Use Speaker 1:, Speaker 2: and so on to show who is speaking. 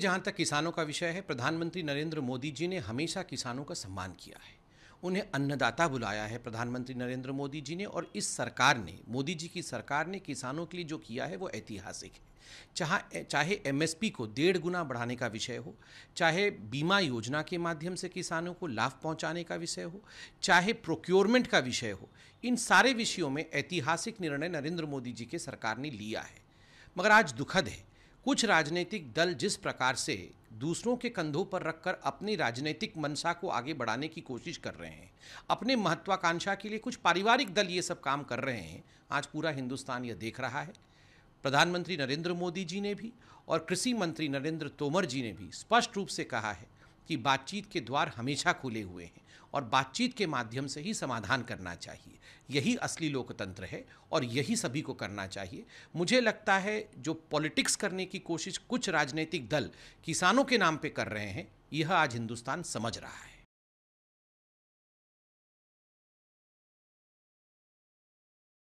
Speaker 1: जहां तक किसानों का विषय है प्रधानमंत्री नरेंद्र मोदी जी ने हमेशा किसानों का सम्मान किया है उन्हें अन्नदाता बुलाया है प्रधानमंत्री नरेंद्र मोदी जी ने और इस सरकार ने मोदी जी की सरकार ने किसानों के लिए जो किया है वो ऐतिहासिक है चाहे चाहे एमएसपी को डेढ़ गुना बढ़ाने का विषय हो चाहे बीमा योजना के माध्यम से किसानों को लाभ पहुंचाने का विषय हो चाहे प्रोक्योरमेंट का विषय हो इन सारे विषयों में ऐतिहासिक निर्णय नरेंद्र मोदी जी के सरकार ने लिया है मगर आज दुखद है कुछ राजनीतिक दल जिस प्रकार से दूसरों के कंधों पर रखकर अपनी राजनीतिक मनसा को आगे बढ़ाने की कोशिश कर रहे हैं अपने महत्वाकांक्षा के लिए कुछ पारिवारिक दल ये सब काम कर रहे हैं आज पूरा हिंदुस्तान यह देख रहा है प्रधानमंत्री नरेंद्र मोदी जी ने भी और कृषि मंत्री नरेंद्र तोमर जी ने भी स्पष्ट रूप से कहा है कि बातचीत के द्वार हमेशा खुले हुए हैं और बातचीत के माध्यम से ही समाधान करना चाहिए यही असली लोकतंत्र है और यही सभी को करना चाहिए मुझे लगता है जो पॉलिटिक्स करने की कोशिश कुछ राजनीतिक दल किसानों के नाम पे कर रहे हैं यह आज हिंदुस्तान समझ रहा है